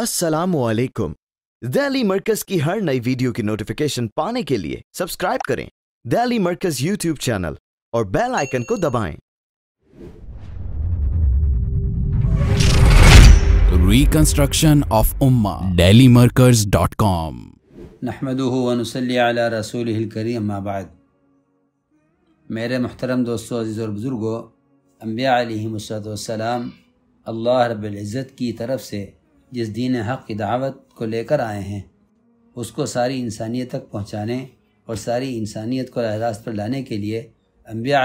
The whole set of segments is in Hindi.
असलकुम दिल्ली मरकज की हर नई वीडियो की नोटिफिकेशन पाने के लिए सब्सक्राइब करें दिल्ली मरकज यूट्यूब चैनल और बेल आइकन को दबाएं। रिकंस्ट्रक्शन ऑफ उम्मा डेली मर्कर्स डॉट कॉम नहमद रसूल करीम मेरे मोहतरम दोस्तों अज़ीज़ और बुजुर्गो अम्बिया सलाम अल्लाह रब्ज़त की तरफ से जिस दीन हक़ की दावत को लेकर आए हैं उसको सारी इंसानियत तक पहुँचाने और सारी इंसानियत को रास्त पर लाने के लिए अम्बिया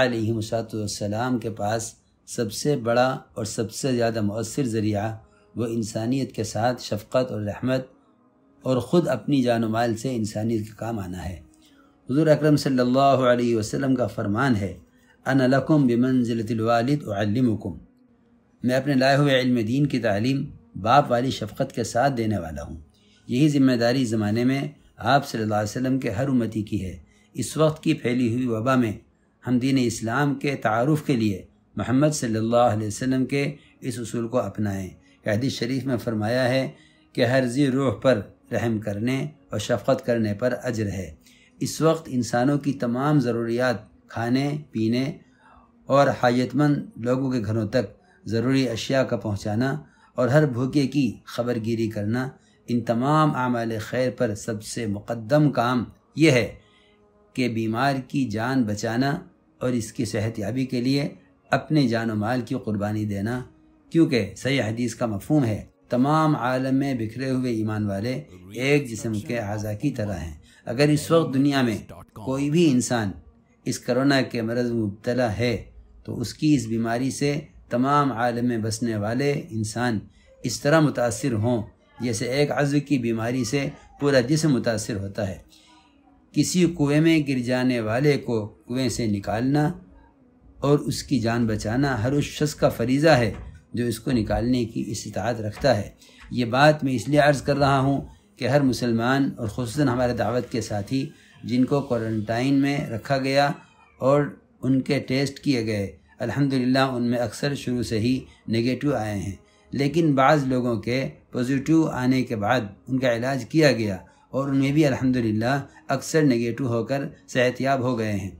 सलाम के पास सबसे बड़ा और सबसे ज़्यादा मौसर ज़रिया वो इंसानियत के साथ शफक़त और रहमत और ख़ुद अपनी जान माल से इंसानियत के काम आना है हजूर अक्रम सल्लल्लाहु अलैहि का फ़रमान है अन बिमन बिमंजिलतवालद मैं अपने लाए हुए दीन की तालीम बाप वाली शफकत के साथ देने वाला हूँ यही जिम्मेदारी ज़माने में आप सल्लल्लाहु अलैहि वसल्लम के हर उम्मती की है इस वक्त की फैली हुई वबा में हम दीन इस्लाम के तारफ़ के लिए मोहम्मद सल्लल्लाहु अलैहि वसल्लम के इस उसूल को अपनाएं हदीस शरीफ में फरमाया है कि हर जी रूह पर रहम करने और शफकत करने पर अजर है इस वक्त इंसानों की तमाम ज़रूरियात खाने पीने और हाजतमंद लोगों के घरों तक ज़रूरी अशिया का पहुँचाना और हर भूखे की खबरगिरी करना इन तमाम आमाल खैर पर सबसे मुकदम काम यह है कि बीमार की जान बचाना और इसकी सेहत याबी के लिए अपने जान माल की कुर्बानी देना क्योंकि सही हदीस का मफहम है तमाम आलम में बिखरे हुए ईमान वाले एक जिसम के अज़ा की तरह हैं अगर इस वक्त दुनिया में कोई भी इंसान इस करोना के मरज़ मुबतला है तो उसकी इस बीमारी से तमाम आलम में बसने वाले इंसान इस तरह मुतासर हों जैसे एक अज़ की बीमारी से पूरा जिसम मुतासर होता है किसी कुएं में गिर जाने वाले को कुएं से निकालना और उसकी जान बचाना हर उस शख्स का फरीज़ा है जो इसको निकालने की इस्तात रखता है ये बात मैं इसलिए अर्ज़ कर रहा हूँ कि हर मुसलमान और खसूस हमारे दावत के साथी जिनको क्वारंटाइन में रखा गया और उनके टेस्ट किए गए अल्हम्दुलिल्लाह उनमें अक्सर शुरू से ही नेगेटिव आए हैं लेकिन बाज़ लोगों के पॉजिटिव आने के बाद उनका इलाज किया गया और उनमें भी अल्हम्दुलिल्लाह अक्सर नेगेटिव होकर सेहतियाब हो गए हैं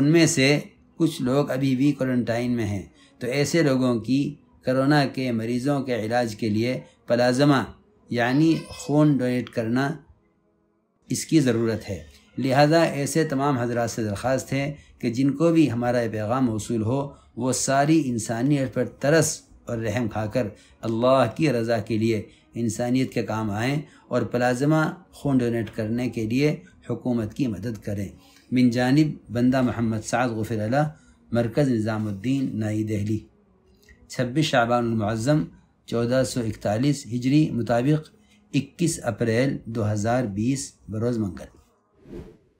उनमें से कुछ लोग अभी भी क्वारंटाइन में हैं तो ऐसे लोगों की करोना के मरीज़ों के इलाज के लिए प्लाज्मा यानी खून डोनेट करना इसकी ज़रूरत है लिहाजा ऐसे तमाम हजरात से दरख्वास्त है कि जिनको भी हमारा पैगाम वसूल हो वो सारी इंसानियत पर तरस और रहम खाकर अल्लाह की रज़ा के लिए इंसानियत के काम आएँ और प्लाजमा खून डोनेट करने के लिए हुकूमत की मदद करें मिन जानब बंदा मोहम्मद साद गफ़िर मरकज़ निज़ामुद्दीन नई दहली छब्बीस शाबानज़म चौदह सौ इकतालीस हिजरी मुताबिक इक्कीस अप्रैल दो हज़ार बीस बरोज़ मंगल